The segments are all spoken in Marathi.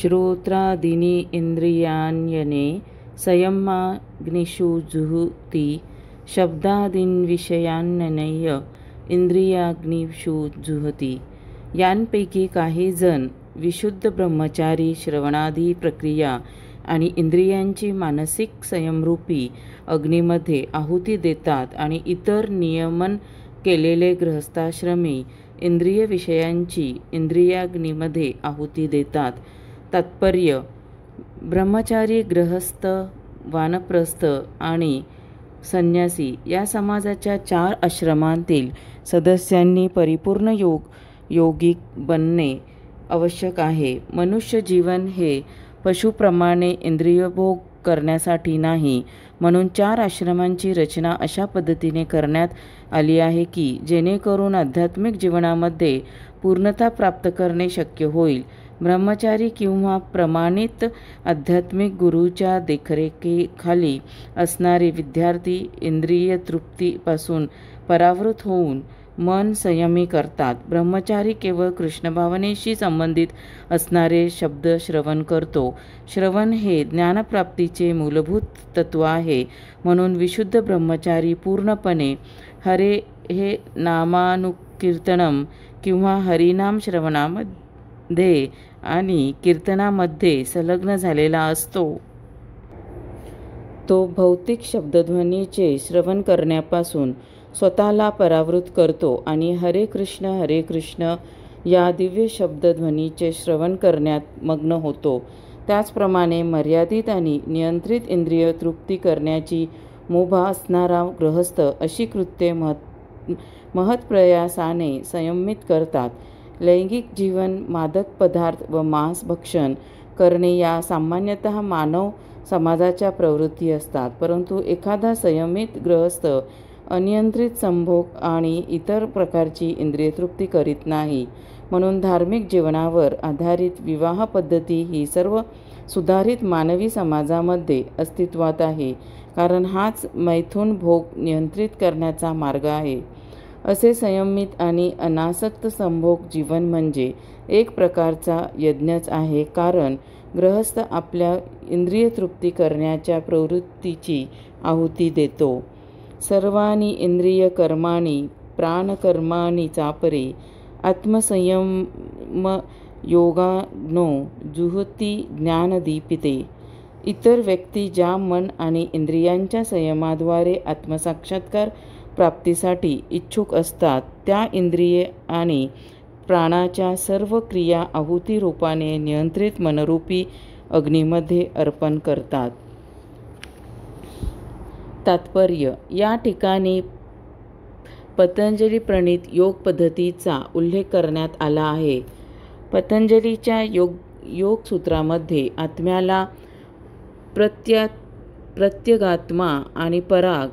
श्रोत्रादिनी इंद्रियान्यने संयमाग्निषु जुहुति शब्दादींविषयान्ननय इंद्रियाग्निषु जुहती यांपैकी काही जण विशुद्ध ब्रह्मचारी श्रवणादी प्रक्रिया आणि इंद्रियांची मानसिक संयमरूपी अग्नीमध्ये आहुती देतात आणि इतर नियमन केलेले गृहस्थाश्रमी इंद्रिय विषयांची इंद्रियाग्नीमध्ये आहुती देतात तात्पर्य ब्रह्मचारी ग्रहस्थ वानप्रस्थ आणि संन्यासी या समाजाच्या चार आश्रमांतील सदस्यांनी परिपूर्ण योग योगिक बनणे आवश्यक आहे मनुष्य जीवन हे पशुप्रमाणे इंद्रियभोग करण्यासाठी नाही म्हणून चार आश्रमांची रचना अशा पद्धतीने करण्यात आली आहे की जेणेकरून आध्यात्मिक जीवनामध्ये पूर्णता प्राप्त करणे शक्य होईल ब्रह्मचारी किंवा प्रमाणित आध्यात्मिक गुरुच्या देखरेखीखाली असणारे विद्यार्थी इंद्रिय तृप्तीपासून परावृत होऊन मन संयमी करतात ब्रह्मचारी केवळ कृष्णभावनेशी संबंधित असणारे शब्द श्रवण करतो श्रवण हे ज्ञानप्राप्तीचे मूलभूत तत्व आहे म्हणून विशुद्ध ब्रह्मचारी पूर्णपणे हरे हे नामानुकीर्तनम किंवा हरिनाम श्रवणामध्ये दे आणि कीर्तनामध्ये संलग्न झालेला असतो तो भौतिक शब्दध्वनीचे श्रवण करण्यापासून स्वतःला परावृत करतो आणि हरे कृष्ण हरे कृष्ण या दिव्य शब्दध्वनीचे श्रवण करण्यात मग्न होतो त्याचप्रमाणे मर्यादित आणि नियंत्रित इंद्रिय तृप्ती करण्याची मुभा असणारा ग्रहस्थ अशी कृत्ये मह महत्प्रयासाने संयमित करतात लैंगिक जीवन मादक पदार्थ व मांस भक्षण करणे या सामान्यत मानव समाजाच्या प्रवृत्ती असतात परंतु एखादा संयमित ग्रहस्थ अनियंत्रित संभोग आणि इतर प्रकारची इंद्रिय तृप्ती करीत नाही म्हणून धार्मिक जीवनावर आधारित विवाह पद्धती ही सर्व सुधारित मानवी समाजामध्ये अस्तित्वात आहे कारण हाच मैथून भोग नियंत्रित करण्याचा मार्ग आहे असे संयमित आणि अनासक्त संभोग जीवन म्हणजे एक प्रकारचा यज्ञच आहे कारण ग्रहस्थ आपल्या इंद्रिय तृप्ती करण्याच्या प्रवृत्तीची आहुती देतो सर्वानी इंद्रिय कर्माणी प्राणकर्माणी चापरे आत्मसंयम योगाग्नो जुहती ज्ञानदीपिते इतर व्यक्ती ज्या मन आणि इंद्रियांच्या संयमाद्वारे आत्मसाक्षात्कार प्राप्तीसाठी इच्छुक असतात त्या इंद्रिये आणि प्राणाच्या सर्व क्रिया आहुती रूपाने नियंत्रित मनरूपी अग्नीमध्ये अर्पण करतात तात्पर्य या ठिकाणी पतंजली प्रणित योग पद्धतीचा उल्लेख करण्यात आला आहे पतंजलीच्या योग योगसूत्रामध्ये आत्म्याला प्रत्य प्रत्यगात्मा आणि पराग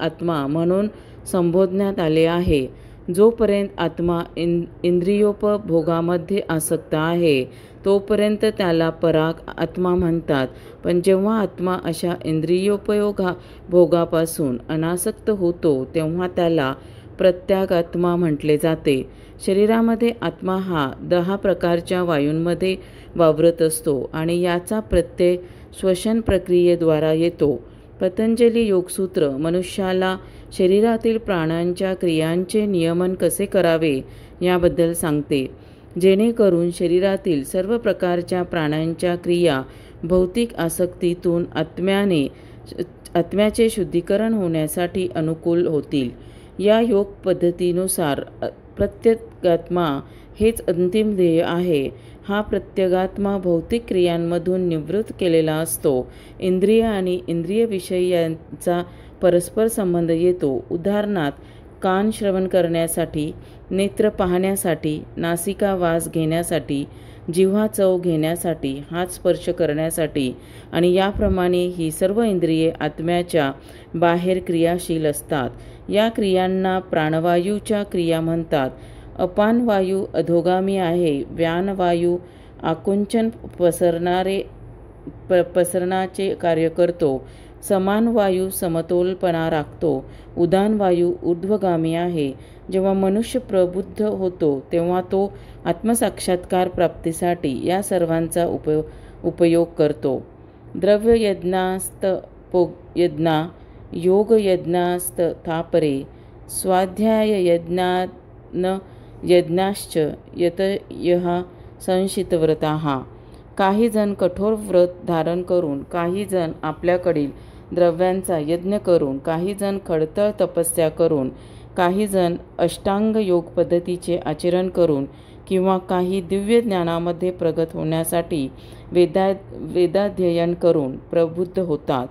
आत्मा म्हणून संबोधण्यात आले आहे जोपर्यंत आत्मा इंद इंद्रियोपभोगामध्ये आसक्त आहे तोपर्यंत त्याला पराग आत्मा म्हणतात पण जेव्हा आत्मा अशा इंद्रियोपयोगा भोगापासून अनासक्त होतो तेव्हा त्याला प्रत्यागात्मा म्हटले जाते शरीरामध्ये आत्मा हा दहा प्रकारच्या वायूंमध्ये वावरत असतो आणि याचा प्रत्यय श्वसन प्रक्रियेद्वारा येतो पतंजली योगसूत्र मनुष्याला शरीरातील प्राणांच्या क्रियांचे नियमन कसे करावे याबद्दल सांगते जेणेकरून शरीरातील सर्व प्रकारच्या प्राणांच्या क्रिया भौतिक आसक्तीतून आत्म्याने आत्म्याचे शुद्धीकरण होण्यासाठी अनुकूल होतील या योग पद्धतीनुसार आत्मा हेच अंतिम ध्येय आहे हा प्रत्यगात्मा भौतिक क्रियांमधून निवृत्त केलेला असतो इंद्रिय आणि विषय यांचा परस्पर संबंध येतो उदाहरणार्थ कान श्रवण करण्यासाठी नेत्र पाहण्यासाठी नासिका वास घेण्यासाठी जिव्हा चव घेण्यासाठी हात स्पर्श करण्यासाठी आणि याप्रमाणे ही सर्व इंद्रिये आत्म्याच्या बाहेर क्रियाशील असतात या क्रियांना प्राणवायूच्या क्रिया म्हणतात अपान वायू अधोगामी आहे व्यानवायू आकुंचन पसरणारे प पसरणाचे कार्य करतो समान वायू समतोलपणा राखतो उदान वायू ऊर्ध्वगामी आहे जेव्हा मनुष्य प्रबुद्ध होतो तेव्हा तो आत्मसाक्षात्कार प्राप्तीसाठी या सर्वांचा उप उपयोग करतो द्रव्ययज्ञास्त पो यज्ञा योगयज्ञास्त थापरे स्वाध्याय यज्ञान यज्ञाश्च यत संशितव्रता हा जण कठोर व्रत धारण करून काही जण आपल्याकडील द्रव्यांचा यज्ञ करून काही जण खडतळ तपस्या करून काहीजण अष्टांग योग पद्धतीचे आचरण करून किंवा काही दिव्य ज्ञानामध्ये प्रगत होण्यासाठी वेदा वेदाध्ययन करून प्रबुद्ध होतात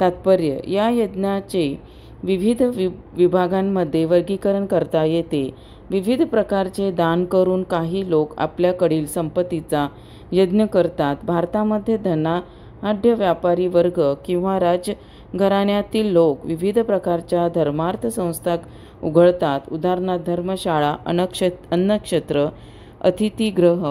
तात्पर्य या यज्ञाचे विविध वि विभागांमध्ये वर्गीकरण करता येते विविध प्रकारचे दान करून काही लोक आपल्याकडील संपत्तीचा यज्ञ करतात भारतामध्ये धनाढ्य व्यापारी वर्ग किंवा राज घराण्यातील लोक विविध प्रकारच्या धर्मार्थ संस्था उघडतात उदाहरणार्थ धर्मशाळा अनक्षेत्र अन्नक्षेत्र अतिथीगृह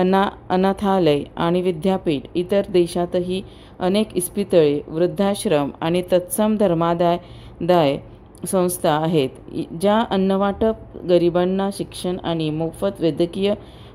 अना अनाथालय आणि विद्यापीठ इतर देशातही अनेक इस्पितळे वृद्धाश्रम आणि तत्सम धर्मादाय दाय संस्था आहेत ज्या अन्नवाटप गरिबांना शिक्षण आणि मोफत वैद्यकीय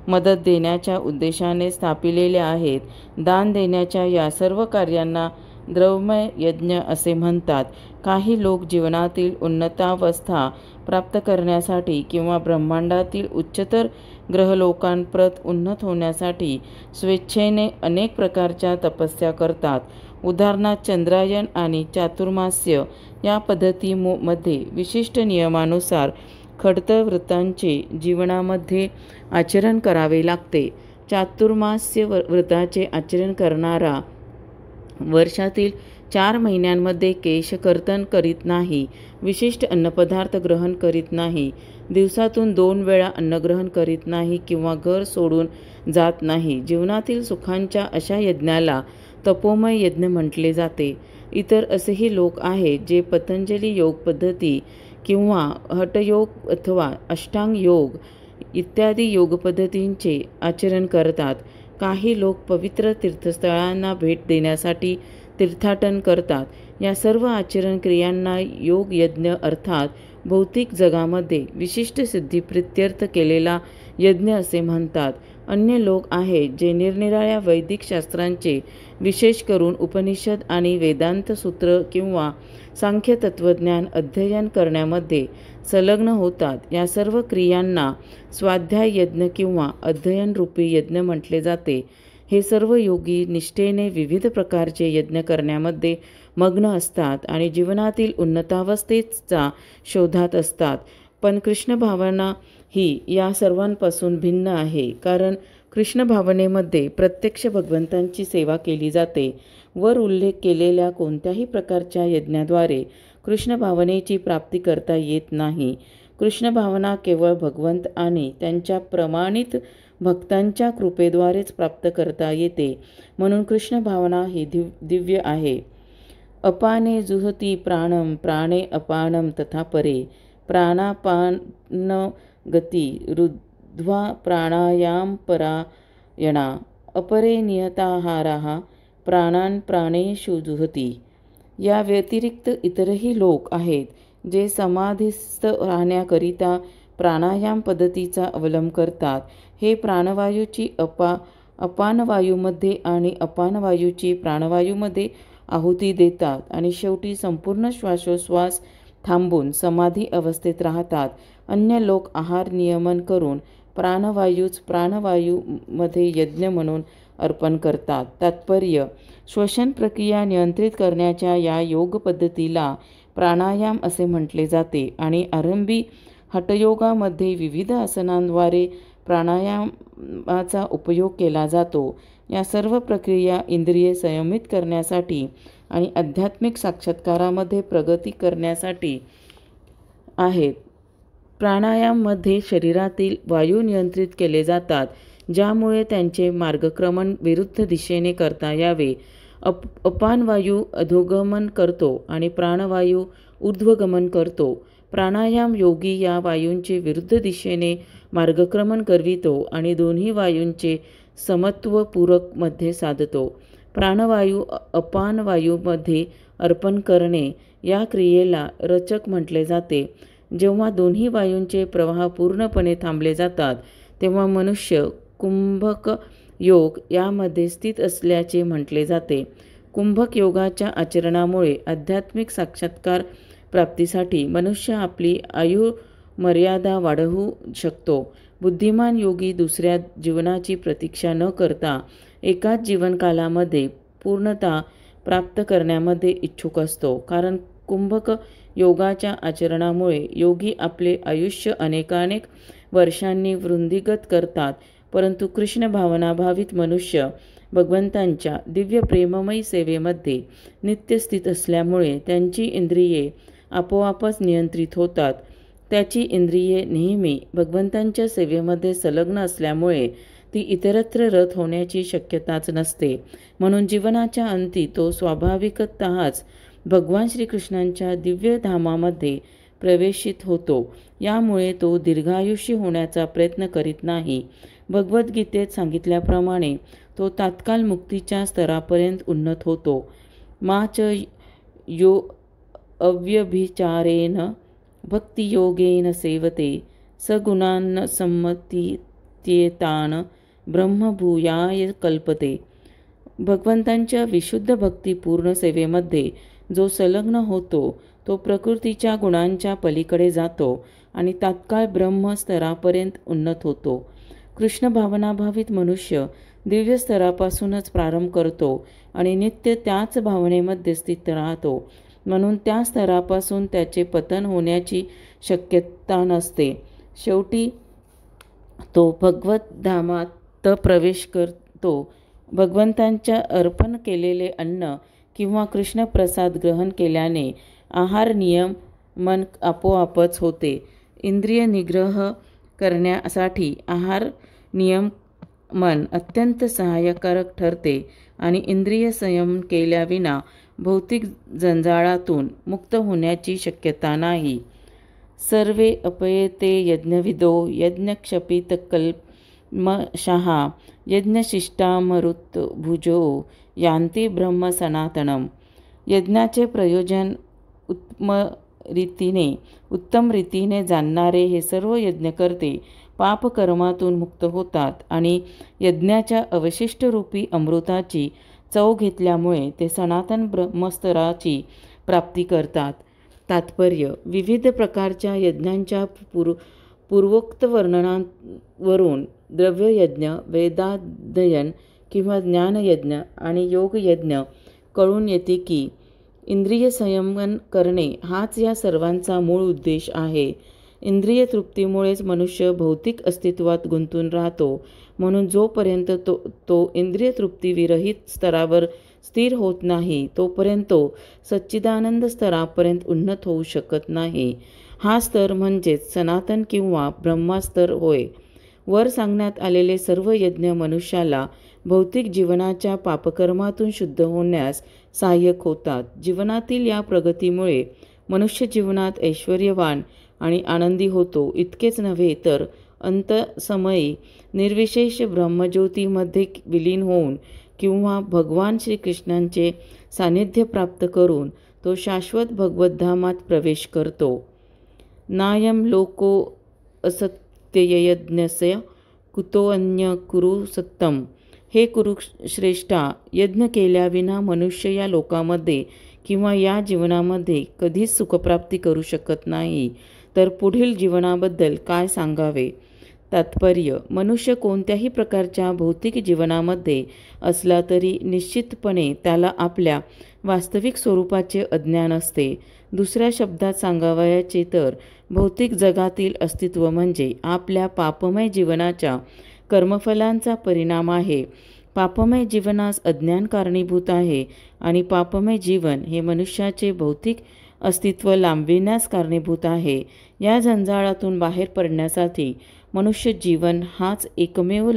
मदत देण्याच्या उद्देशाने स्थापिलेल्या आहेत दान देण्याच्या या सर्व कार्यांना द्रवमय यज्ञ असे म्हणतात काही लोक जीवनातील उन्नतावस्था प्राप्त करण्यासाठी किंवा ब्रह्मांडातील उच्चतर ग्रहलोकांप्रत उन्नत होण्यासाठी स्वेच्छेने अनेक प्रकारच्या तपस्या करतात उदाहरणार्थ चंद्रायन आणि चातुर्मास्य या पद्धतीमध्ये विशिष्ट नियमानुसार खडतर व्रतांचे जीवनामध्ये आचरण करावे लागते चातुर्मास्य व्रताचे आचरण करणारा वर्षातील चार महिन्यांमध्ये केशकर्तन करीत नाही विशिष्ट अन्नपदार्थ ग्रहण करीत नाही दिवसातून दोन वेळा अन्नग्रहण करीत नाही किंवा घर सोडून जात नाही जीवनातील सुखांच्या अशा यज्ञाला तपोमय यज्ञ म्हटले जाते इतर असेही लोक आहेत जे पतंजली योग पद्धती किंवा हटयोग अथवा अष्टांग योग इत्यादी योग पद्धतींचे आचरण करतात काही लोक पवित्र तीर्थस्थळांना भेट देण्यासाठी तीर्थाटन करतात या सर्व आचरण क्रियांना योग यज्ञ अर्थात भौतिक जगामध्ये विशिष्ट सिद्धी प्रित्यर्थ केलेला यज्ञ असे म्हणतात अन्य लोक आहेत जे निरनिराळ्या वैदिक शास्त्रांचे विशेष करून उपनिषद आणि वेदांत सूत्र किंवा सांख्य तत्त्वज्ञान अध्ययन करण्यामध्ये संलग्न होतात या सर्व क्रियांना स्वाध्याय यज्ञ किंवा अध्ययनरूपी यज्ञ म्हटले जाते हे सर्व योगी निष्ठेने विविध प्रकारचे यज्ञ करण्यामध्ये मग्न असतात आणि जीवनातील उन्नतावस्थेचा शोधात असतात पण कृष्ण भावना ही या सर्वांपासून भिन्न आहे कारण कृष्ण भावनेमध्ये प्रत्यक्ष भगवंतांची सेवा केली जाते वर उल्लेख केलेल्या कोणत्याही प्रकारच्या यज्ञाद्वारे कृष्ण भावनेची प्राप्ती करता येत नाही कृष्ण भावना केवळ भगवंत आणि त्यांच्या प्रमाणित भक्तांच्या कृपेद्वारेच प्राप्त करता येते म्हणून कृष्ण भावना ही दिव दिव्य आहे अपाने जुहती प्राणम प्राणे अपानम तथा परे प्राणापान गती रुद ध्वा प्राणायामपरायणा अपरे नियताहाराः प्राणान प्राणेषु जुहती या व्यतिरिक्त इतरही लोक आहेत जे समाधीस्थ राहण्याकरिता प्राणायाम पद्धतीचा अवलंब करतात हे प्राणवायूची अपा अपानवायूमध्ये आणि अपानवायूची प्राणवायूमध्ये आहुती देतात आणि शेवटी संपूर्ण श्वासोश्वास थांबून समाधी अवस्थेत राहतात अन्य लोक आहार नियमन करून प्राणवायूच प्राणवायूमध्ये यज्ञ म्हणून अर्पण करतात तात्पर्य श्वसन प्रक्रिया नियंत्रित करण्याच्या या योग पद्धतीला प्राणायाम असे म्हटले जाते आणि आरंभी हटयोगामध्ये विविध आसनांद्वारे प्राणायामाचा उपयोग केला जातो या सर्व प्रक्रिया इंद्रिये संयमित करण्यासाठी आणि आध्यात्मिक साक्षात्कारामध्ये प्रगती करण्यासाठी आहेत प्राणायाममध्ये शरीरातील वायू नियंत्रित केले जातात ज्यामुळे त्यांचे मार्गक्रमण विरुद्ध दिशेने करता यावे अप अपानवायू अधोगमन करतो आणि प्राणवायू ऊर्ध्वगमन करतो प्राणायाम योगी या वायूंचे विरुद्ध दिशेने मार्गक्रमण करवितो आणि दोन्ही वायूंचे मध्ये साधतो प्राणवायू अपानवायूमध्ये अर्पण करणे या क्रियेला रचक म्हटले जाते जेव्हा दोन्ही वायूंचे प्रवाह पूर्णपणे थांबले जातात तेव्हा मनुष्य कुंभक योग यामध्ये स्थित असल्याचे म्हटले जाते कुंभक योगाच्या आचरणामुळे आध्यात्मिक साक्षात्कार प्राप्तीसाठी मनुष्य आपली आयु मर्यादा वाढवू शकतो बुद्धिमान योगी दुसऱ्या जीवनाची प्रतीक्षा न करता एकाच जीवनकालामध्ये पूर्णता प्राप्त करण्यामध्ये इच्छुक असतो कारण कुंभक योगाच्या आचरणामुळे योगी आपले आयुष्य अनेकानेक वर्षांनी वृंदिगत करतात परंतु कृष्ण भावनाभावित मनुष्य भगवंतांच्या दिव्य प्रेममयी सेवेमध्ये नित्यस्थित असल्यामुळे त्यांची इंद्रिये आपोआपच नियंत्रित होतात त्याची इंद्रिये नेहमी भगवंतांच्या सेवेमध्ये संलग्न असल्यामुळे ती इतरत्र रथ होण्याची शक्यताच नसते म्हणून जीवनाच्या अंती तो स्वाभाविकतःच भगवान श्रीकृष्णांच्या दिव्यधामामध्ये प्रवेशित होतो यामुळे तो दीर्घायुषी होण्याचा प्रयत्न करीत नाही भगवद्गीतेत सांगितल्याप्रमाणे तो तात्काळ मुक्तीच्या स्तरापर्यंत उन्नत होतो माच यो अव्यभिचारेन भक्तियोगेन सेवते सगुणांना संमतीत्येतान ब्रह्मभूयाय कल्पते भगवंतांच्या विशुद्ध भक्तिपूर्ण सेवेमध्ये जो संलग्न होतो तो प्रकृतीच्या गुणांच्या पलीकडे जातो आणि तात्काळ ब्रह्मस्तरापर्यंत उन्नत होतो कृष्ण भावनाभावित मनुष्य दिव्य स्तरापासूनच प्रारंभ करतो आणि नित्य त्याच भावनेमध्ये स्थित राहतो म्हणून त्या स्तरापासून त्याचे पतन होण्याची शक्यता नसते शेवटी तो भगवत धामात प्रवेश करतो भगवंतांच्या अर्पण केलेले अन्न किंवा कृष्णप्रसाद ग्रहण केल्याने आहार नियम मन आपोआपच होते इंद्रिय निग्रह करण्यासाठी आहार नियम मन अत्यंत सहाय्यकारक ठरते आणि इंद्रिय संयम केल्याविना भौतिक जंजाळातून मुक्त होण्याची शक्यता नाही सर्वे अपयते यज्ञविदो मरुत भुजो यांती ब्रह्म सनातनम यज्ञाचे प्रयोजन उत्तम रीतीने उत्तम रीतीने जाणणारे हे सर्व यज्ञकर्ते पापकर्मातून मुक्त होतात आणि यज्ञाच्या अवशिष्ट रूपी अमृताची चव घेतल्यामुळे ते सनातन ब्रह्मस्तराची प्राप्ती करतात तात्पर्य विविध प्रकारच्या यज्ञांच्या पूर् पूर्वोक्त द्रव्य द्रव्ययज्ञ वेदाध्ययन किंवा ज्ञानयज्ञ आणि योगयज्ञ कळून येते की इंद्रिय संयमन करणे हाच या सर्वांचा मूळ उद्देश आहे इंद्रिय तृप्तीमुळेच मनुष्य भौतिक अस्तित्वात गुंतून राहतो म्हणून जोपर्यंत तो तो इंद्रिय तृप्तीविरहित स्तरावर स्थिर होत नाही तोपर्यंत तो सच्चिदानंद स्तरापर्यंत उन्नत होऊ शकत नाही हा स्तर म्हणजेच सनातन किंवा ब्रह्मास्तर होय वर सांगण्यात आलेले सर्व यज्ञ मनुष्याला भौतिक जीवनाच्या पापकर्मातून शुद्ध होण्यास सहाय्यक होतात जीवनातील या प्रगतीमुळे मनुष्य जीवनात ऐश्वर्यवान आणि आनंदी होतो इतकेच नव्हे तर अंतसमयी निर्विशेष ब्रह्मज्योतीमध्ये विलीन होऊन किंवा भगवान श्रीकृष्णांचे सान्निध्य प्राप्त करून तो शाश्वत भगवद्धामात प्रवेश करतो नायम लोको असत्ययज्ञस कुतो अन्य कुरु सत्तम हे कुरुश्रेष्ठा यज्ञ केल्याविना मनुष्य या लोकामध्ये किंवा या जीवनामध्ये कधीच सुखप्राप्ती करू शकत नाही तर पुढील जीवनाबद्दल काय सांगावे तात्पर्य मनुष्य कोणत्याही प्रकारच्या भौतिक जीवनामध्ये असला तरी निश्चितपणे त्याला आपल्या वास्तविक स्वरूपाचे अज्ञान असते दुसऱ्या शब्दात सांगावयाचे तर भौतिक जगातील अस्तित्व म्हणजे आपल्या पापमय जीवनाच्या कर्मफलांचा परिणाम आहे पापमय जीवनास अज्ञान कारणीभूत आहे आणि पापमय जीवन हे मनुष्याचे भौतिक अस्तित्व लांबविण्यास कारणीभूत आहे या झंजाळातून बाहेर पडण्यासाठी मनुष्य जीवन हाच एकमेव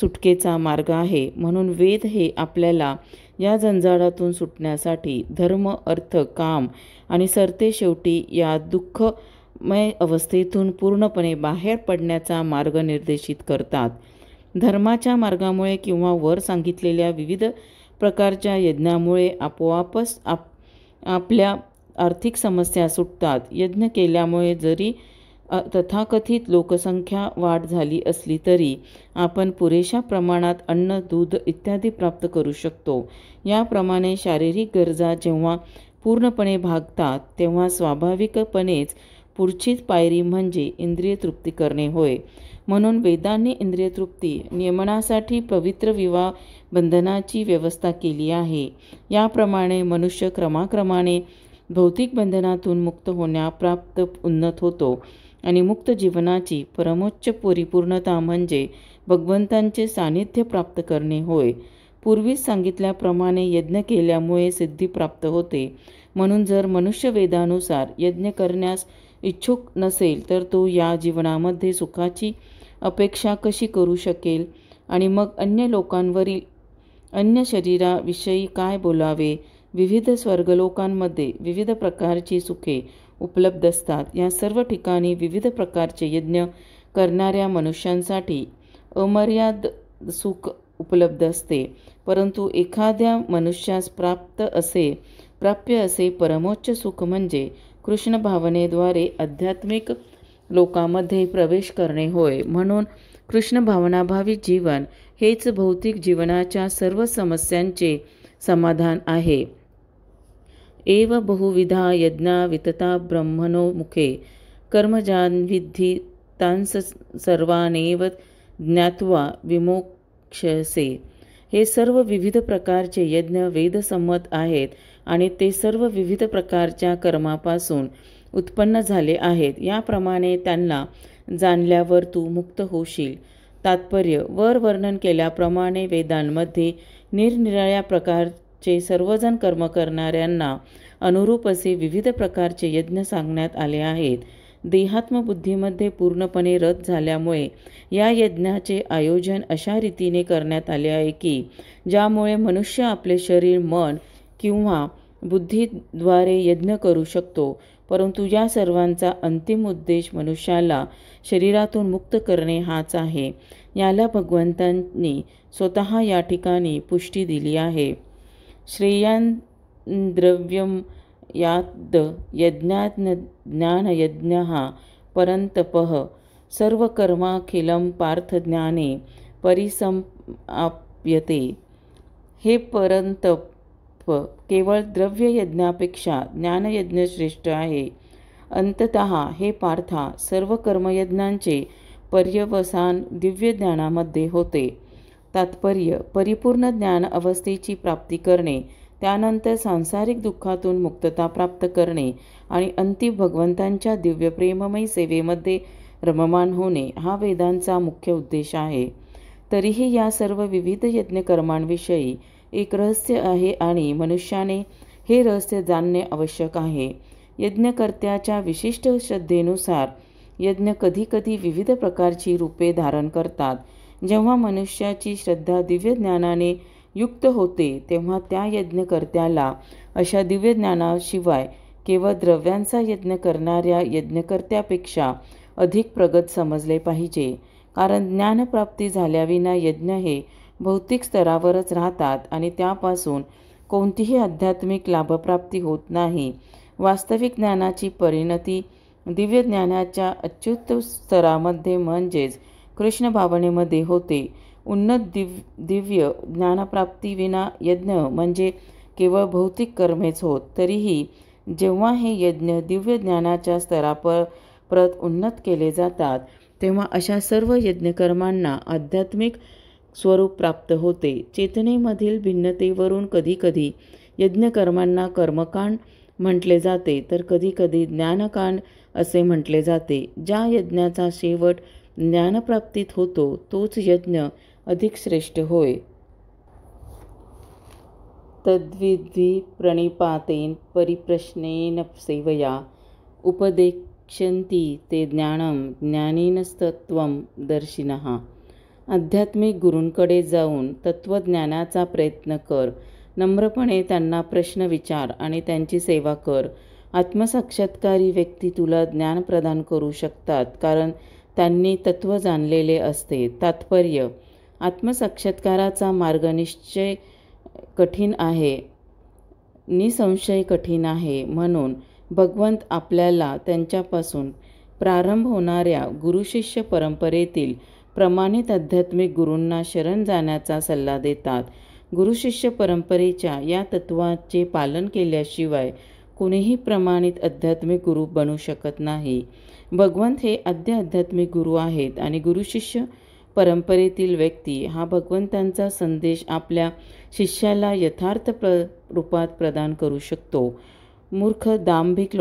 सुटकेचा मार्ग आहे म्हणून वेद हे आपल्याला या जंजाळातून सुटण्यासाठी धर्म अर्थ काम आणि सरते शेवटी या दुःख मय अवस्थेतून पूर्णपणे बाहेर पडण्याचा मार्ग निर्देशित करतात धर्माच्या मार्गामुळे किंवा वर सांगितलेल्या विविध प्रकारच्या यज्ञामुळे आपोआपच आप आपल्या आर्थिक समस्या सुटतात यज्ञ केल्यामुळे जरी तथाकथित लोकसंख्या वाढ झाली असली तरी आपण पुरेशा प्रमाणात अन्न दूध इत्यादी प्राप्त करू शकतो याप्रमाणे शारीरिक गरजा जेव्हा पूर्णपणे भागतात तेव्हा स्वाभाविकपणेच पुढचीच पायरी म्हणजे इंद्रिय तृप्ती करणे होय म्हणून वेदांनी इंद्रिय तृप्ती नियमनासाठी पवित्र विवाह बंधनाची व्यवस्था केली आहे याप्रमाणे मनुष्य क्रमाक्रमाने भौतिक बंधनातून मुक्त होण्याप्राप्त उन्नत होतो आणि मुक्त जीवनाची परमोच्च परिपूर्णता म्हणजे भगवंतांचे सानिध्य प्राप्त करणे होय पूर्वीच सांगितल्याप्रमाणे यज्ञ केल्यामुळे सिद्धी प्राप्त होते म्हणून जर मनुष्य वेदानुसार यज्ञ करण्यास इच्छुक नसेल तर तो या जीवनामध्ये सुखाची अपेक्षा कशी करू शकेल आणि मग अन्य लोकांवरील अन्य शरीराविषयी काय बोलावे विविध स्वर्गलोकांमध्ये विविध प्रकारची सुखे उपलब्ध असतात या सर्व ठिकाणी विविध प्रकारचे यज्ञ करणाऱ्या मनुष्यांसाठी अमर्याद सुख उपलब्ध असते परंतु एखाद्या मनुष्यास प्राप्त असे प्राप्य असे परमोच्च सुख म्हणजे कृष्ण भावनेद्वारे आध्यात्मिक लोकांमध्ये प्रवेश करणे होय म्हणून कृष्ण भावनाभावी जीवन हेच भौतिक जीवनाच्या सर्व समस्यांचे समाधान आहे एव बहुविधा यज्ञा वितता ब्रह्मनो मुखे तांस सर्वानेव ज्ञात्वा विमोक्षसे हे सर्व विविध प्रकारचे यज्ञ वेदसंमत आहेत आणि ते सर्व विविध प्रकारच्या कर्मापासून उत्पन्न झाले आहेत याप्रमाणे त्यांना जाणल्यावर तू मुक्त होशील तात्पर्य वर वर्णन केल्याप्रमाणे वेदांमध्ये निरनिराळ्या प्रकारचे सर्वजण कर्म करणाऱ्यांना अनुरूप असे विविध प्रकारचे यज्ञ सांगण्यात आले आहेत देहात्मबुद्धीमध्ये पूर्णपणे रथ झाल्यामुळे या यज्ञाचे आयोजन अशा रीतीने करण्यात आले आहे की ज्यामुळे मनुष्य आपले शरीर मन किंवा बुद्धीद्वारे यज्ञ करू शकतो परंतु या सर्वांचा अंतिम उद्देश मनुष्याला शरीरातून मुक्त करणे हाच आहे याला भगवंतांनी स्वतः या ठिकाणी पुष्टी दिली आहे श्रेयान द्रव्यम याद ज्ञान ज्ञानयज्ञ परंतप सर्व कर्माखिलम ज्ञाने परिसंप्यते हे परंतप केवळ द्रव्ययज्ञापेक्षा ज्ञानयज्ञ श्रेष्ठ आहे अंतत हे पार्था सर्व कर्मयज्ञांचे पर्यवसान दिव्य ज्ञानामध्ये होते तात्पर्य परिपूर्ण ज्ञान अवस्थेची प्राप्ती करणे त्यानंतर सांसारिक दुःखातून मुक्तता प्राप्त करणे आणि अंतिम भगवंतांच्या दिव्य प्रेममय सेवेमध्ये रममान होणे हा वेदांचा मुख्य उद्देश आहे तरीही या सर्व विविध यज्ञकर्मांविषयी एक रहस्य आहे आणि मनुष्याने हे रहस्य जाणणे आवश्यक आहे यज्ञकर्त्याच्या विशिष्ट श्रद्धेनुसार यज्ञ कधीकधी विविध प्रकारची रूपे धारण करतात जेव्हा मनुष्याची श्रद्धा दिव्य ज्ञानाने युक्त होते तेव्हा त्या यज्ञकर्त्याला अशा दिव्य ज्ञानाशिवाय केवळ द्रव्यांचा यज्ञ करणाऱ्या यज्ञकर्त्यापेक्षा अधिक प्रगत समजले पाहिजे कारण ज्ञानप्राप्ती झाल्याविना यज्ञ हे भौतिक स्तरावरच राहतात आणि त्यापासून कोणतीही आध्यात्मिक लाभप्राप्ती होत नाही वास्तविक ज्ञानाची परिणती दिव्य ज्ञानाच्या अच्युत स्तरामध्ये म्हणजेच कृष्ण भावनेमध्ये होते उन्नत दिव दिव्य ज्ञानप्राप्तीविना यज्ञ म्हणजे केवळ भौतिक कर्मेच होत तरीही जेव्हा हे यज्ञ दिव्य ज्ञानाच्या स्तरापर प्रत उन्नत केले जातात तेव्हा अशा सर्व यज्ञकर्मांना आध्यात्मिक स्वरूप प्राप्त होते चेतनेमधील भिन्नतेवरून कधीकधी यज्ञकर्मांना कर्मकांड म्हटले जाते तर कधीकधी ज्ञानकांड असे म्हटले जाते ज्या यज्ञाचा शेवट ज्ञानप्राप्तीत होतो तोच यज्ञ अधिक श्रेष्ठ होय तद्विधी प्रणिपातेन परिप्रश्नेन सेवया उपदेक्षन्ति ते ज्ञानं ज्ञानीनस्तत्वं दर्शिनः आध्यात्मिक गुरूंकडे जाऊन तत्त्वज्ञानाचा प्रयत्न कर नम्रपणे त्यांना प्रश्न विचार आणि त्यांची सेवा कर आत्मसाक्षात्कारी व्यक्ती तुला ज्ञान प्रदान करू शकतात कारण त्यांनी तत्त्व जाणलेले असते तात्पर्य आत्मसाक्षात्काराचा मार्ग निश्चय कठीण आहे निसंशय कठीण आहे म्हणून भगवंत आपल्याला त्यांच्यापासून प्रारंभ होणाऱ्या गुरुशिष्य परंपरेतील प्रमाणित आध्यात्मिक गुरूंना शरण जाण्याचा सल्ला देतात गुरुशिष्य परंपरेच्या या तत्त्वाचे पालन केल्याशिवाय कोणीही प्रमाणित आध्यात्मिक गुरु बनू शकत नाही भगवंत हे अद्य आध्यात्मिक गुरु आहेत आणि गुरुशिष्य परंपरेतील व्यक्ती हा भगवंतांचा संदेश आपल्या शिष्याला यथार्थ प्र रूपात प्रदान करू शकतो मूर्ख दांभिक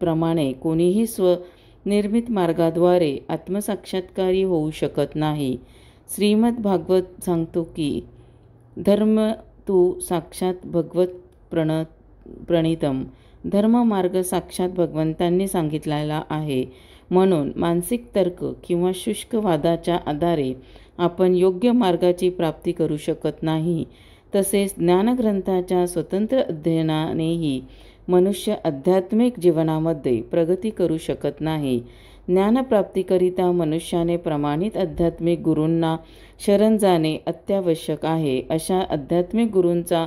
प्रमाणे कोणीही स्व निर्मित मार्गाद्वारे आत्मसाक्षात्कारी होऊ शकत नाही श्रीमद भागवत सांगतो की धर्म तू साक्षात भगवत प्रण प्रणितम मार्ग साक्षात भगवंतांनी सांगितलेला आहे म्हणून मानसिक तर्क किंवा शुष्क वादाच्या आधारे आपण योग्य मार्गाची प्राप्ती करू शकत नाही तसेच ज्ञानग्रंथाच्या स्वतंत्र अध्ययनानेही मनुष्य आध्यात्मिक जीवनामध्ये प्रगती करू शकत नाही ज्ञानप्राप्तीकरिता मनुष्याने प्रमाणित आध्यात्मिक गुरूंना शरण जाणे अत्यावश्यक आहे अशा आध्यात्मिक गुरूंचा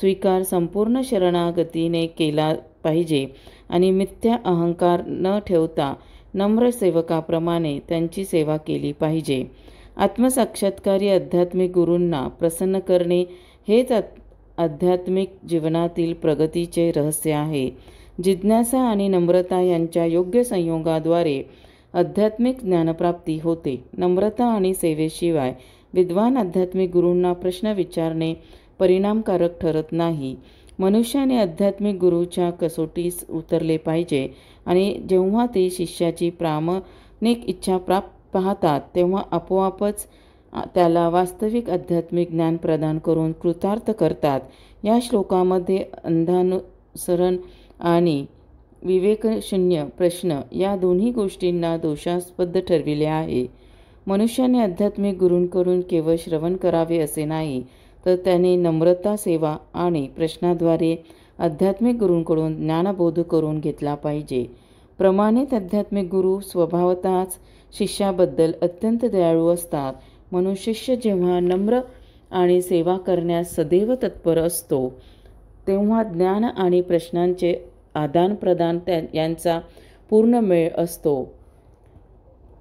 स्वीकार संपूर्ण शरणागतीने केला पाहिजे आणि मिथ्या अहंकार न ठेवता नम्र सेवकाप्रमाणे त्यांची सेवा केली पाहिजे आत्मसाक्षात्कारी आध्यात्मिक गुरूंना प्रसन्न करणे हेच आध्यात्मिक जीवनातील प्रगतीचे रहस्य आहे जिज्ञासा आणि नम्रता यांच्या योग्य संयोगाद्वारे आध्यात्मिक ज्ञानप्राप्ती होते नम्रता आणि सेवेशिवाय विद्वान आध्यात्मिक गुरूंना प्रश्न विचारणे परिणामकारक ठरत नाही मनुष्याने आध्यात्मिक गुरूच्या कसोटीस उतरले पाहिजे आणि जेव्हा ते शिष्याची प्रामाणिक इच्छा प्राप्त पाहतात तेव्हा आपोआपच त्याला वास्तविक आध्यात्मिक ज्ञान प्रदान करून कृतार्थ करतात या श्लोकामध्ये अंधानुसरण आणि विवेकशून्य प्रश्न या दोन्ही गोष्टींना दोषास्पद ठरविले आहे मनुष्याने आध्यात्मिक गुरूंकडून केवळ श्रवण करावे असे नाही तर त्याने नम्रता सेवा आणि प्रश्नाद्वारे आध्यात्मिक गुरूंकडून ज्ञानबोध करून घेतला पाहिजे प्रमाणित आध्यात्मिक गुरु स्वभावतःच शिष्याबद्दल अत्यंत दयाळू असतात म्हणून शिष्य जेव्हा नम्र आणि सेवा करण्यास सदैव तत्पर असतो तेव्हा ज्ञान आणि प्रश्नांचे आदानप्रदान त्या यांचा पूर्ण मेळ असतो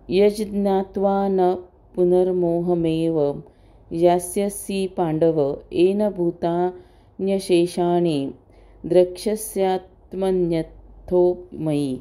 यजज्ञात्वा न पुनर्मोहमेव यास्यसी पांडव एन भूतान्यशेषाणी द्रक्षस्यात्मन्यथो मयी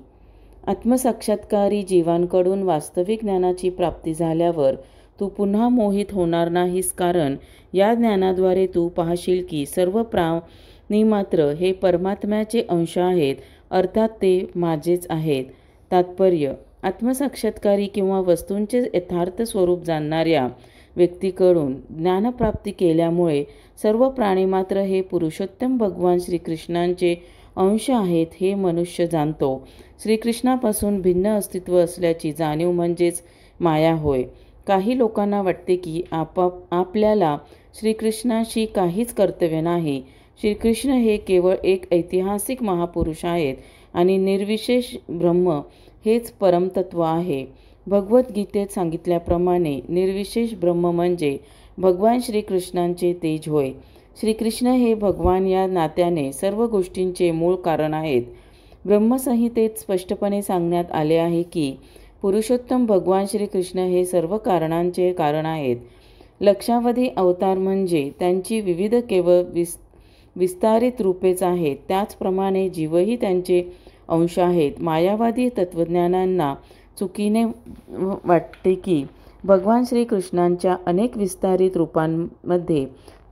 आत्मसाक्षात्कारी जीवांकडून वास्तविक ज्ञानाची प्राप्ती झाल्यावर तू पुन्हा मोहित होणार नाहीस कारण या ज्ञानाद्वारे तू पाहशील की सर्व प्राणी मात्र हे परमात्म्याचे अंश आहेत अर्थात ते माझेच आहेत तात्पर्य आत्मसाक्षात्कारी किंवा वस्तूंचे यथार्थ स्वरूप जाणणाऱ्या व्यक्तीकडून ज्ञानप्राप्ती केल्यामुळे सर्व प्राणी मात्र हे पुरुषोत्तम भगवान श्रीकृष्णांचे अंश आहेत हे मनुष्य जाणतो श्रीकृष्णापासून भिन्न अस्तित्व असल्याची जाणीव म्हणजेच माया होय काही लोकांना वाटते की आप आपल्याला श्रीकृष्णाशी काहीच कर्तव्य नाही श्रीकृष्ण हे केवळ एक ऐतिहासिक महापुरुष आहेत आणि निर्विशेष ब्रह्म हेच परमतत्व आहे भगवद्गीतेत सांगितल्याप्रमाणे निर्विशेष ब्रह्म म्हणजे भगवान श्रीकृष्णांचे तेज होय श्रीकृष्ण हे भगवान या नात्याने सर्व गोष्टींचे मूळ कारण आहेत ब्रह्मसंहितेत स्पष्टपणे सांगण्यात आले आहे की पुरुषोत्तम भगवान श्रीकृष्ण हे सर्व कारणांचे कारण आहेत लक्षावधी अवतार म्हणजे त्यांची विविध केवळ विस् विस्तारित रूपेच आहेत त्याचप्रमाणे जीवही त्यांचे अंश आहेत मायावादी तत्त्वज्ञानांना चुकीने वाटते की भगवान श्रीकृष्णांच्या अनेक विस्तारित रूपांमध्ये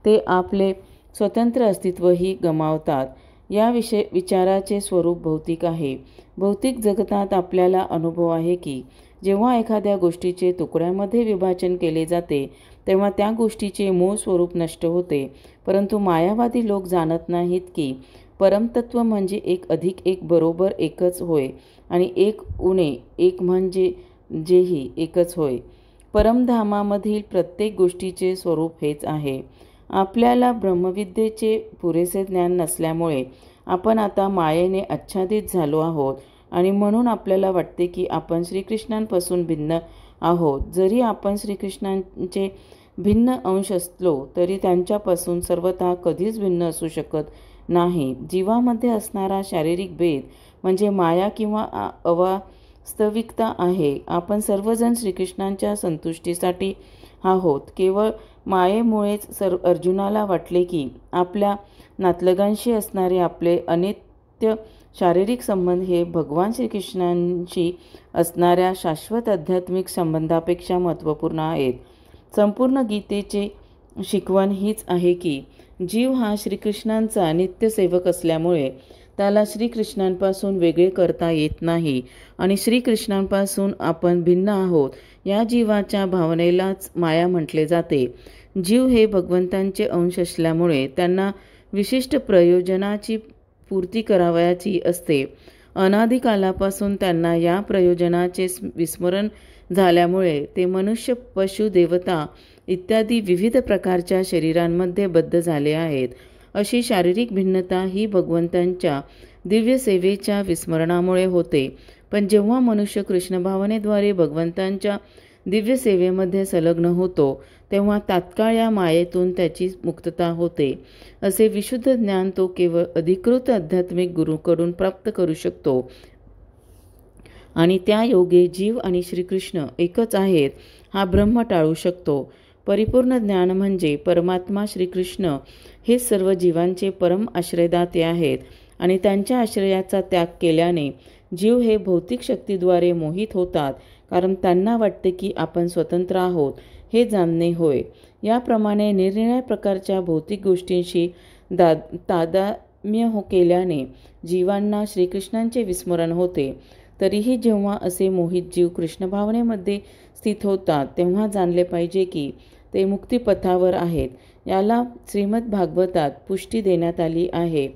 ते आपले स्वतंत्र अस्तित्वही गमावतात या विषय विचाराचे स्वरूप भौतिक आहे भौतिक जगतात आपल्याला अनुभव आहे की जेव्हा एखाद्या गोष्टीचे तुकड्यामध्ये विभाजन केले जाते तेव्हा त्या गोष्टीचे मूळ स्वरूप नष्ट होते परंतु मायावादी लोक जाणत नाहीत की परमतत्व म्हणजे एक अधिक एक बरोबर एकच होय आणि एक उणे एक म्हणजे जेही एकच होय परमधामामधील प्रत्येक गोष्टीचे स्वरूप हेच आहे आपल्याला ब्रह्मविद्येचे पुरेसे ज्ञान नसल्यामुळे आपण आता मायेने आच्छादित झालो आहोत आणि म्हणून आपल्याला वाटते की आपण श्रीकृष्णांपासून भिन्न आहोत जरी आपण श्रीकृष्णांचे भिन्न अंश असलो तरी त्यांच्यापासून सर्वतः कधीच भिन्न असू शकत नाही जीवामध्ये असणारा शारीरिक भेद म्हणजे माया किंवा अवास्तविकता आहे आपण सर्वजण श्रीकृष्णांच्या संतुष्टीसाठी आहोत केवळ मायेमुळेच सर अर्जुनाला वाटले की आपल्या नातलगांशी असणारे आपले अनित्य शारीरिक संबंध हे भगवान श्रीकृष्णांशी असणाऱ्या शाश्वत आध्यात्मिक संबंधापेक्षा महत्त्वपूर्ण आहेत संपूर्ण गीतेचे शिकवण हीच आहे की जीव हा श्रीकृष्णांचा नित्यसेवक असल्यामुळे त्याला श्रीकृष्णांपासून वेगळे करता येत नाही आणि श्रीकृष्णांपासून आपण भिन्न आहोत या जीवाच्या भावनेलाच माया म्हटले जाते जीव हे भगवंतांचे अंश असल्यामुळे त्यांना विशिष्ट प्रयोजनाची पूर्ती करावयाची असते अनादिकालापासून त्यांना या प्रयोजनाचे विस्मरण झाल्यामुळे ते मनुष्य पशु देवता इत्यादी विविध प्रकारच्या शरीरांमध्ये बद्ध झाले आहेत अशी शारीरिक भिन्नता ही भगवंतांच्या दिव्यसेवेच्या विस्मरणामुळे होते पण जेव्हा मनुष्य कृष्णभावनेद्वारे भगवंतांच्या दिव्यसेवेमध्ये संलग्न होतो तेव्हा तात्काळ या मायेतून त्याची मुक्तता होते असे विशुद्ध ज्ञान तो केवळ अधिकृत आध्यात्मिक गुरूकडून प्राप्त करू शकतो आणि त्या योगे जीव आणि श्रीकृष्ण एकच आहेत हा ब्रह्म टाळू शकतो परिपूर्ण ज्ञान म्हणजे परमात्मा श्रीकृष्ण हे सर्व जीवांचे परम आश्रयदाते आहेत आणि त्यांच्या आश्रयाचा त्याग केल्याने जीव हे भौतिक शक्तीद्वारे मोहित होतात कारण त्यांना वाटते की आपण स्वतंत्र आहोत हे जाणणे होय याप्रमाणे निरनिळ्या प्रकारच्या भौतिक गोष्टींशी दा तादाम्य हो केल्याने जीवांना श्रीकृष्णांचे विस्मरण होते तरीही जेव्हा असे मोहित जीव कृष्णभावनेमध्ये स्थित होतात तेव्हा जाणले पाहिजे की ते मुक्तिपथावर आहेत याला श्रीमद भागवतात पुष्टी देण्यात आली आहे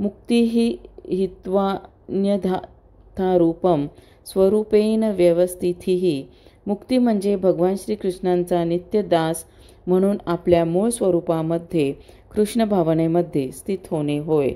मुक्ती ही हित्वान्यधारूपम स्वरूपेन व्यवस्थितीही मुक्ती म्हणजे भगवान श्रीकृष्णांचा नित्यदास म्हणून आपल्या मूळ स्वरूपामध्ये कृष्ण भावनेमध्ये स्थित होणे होय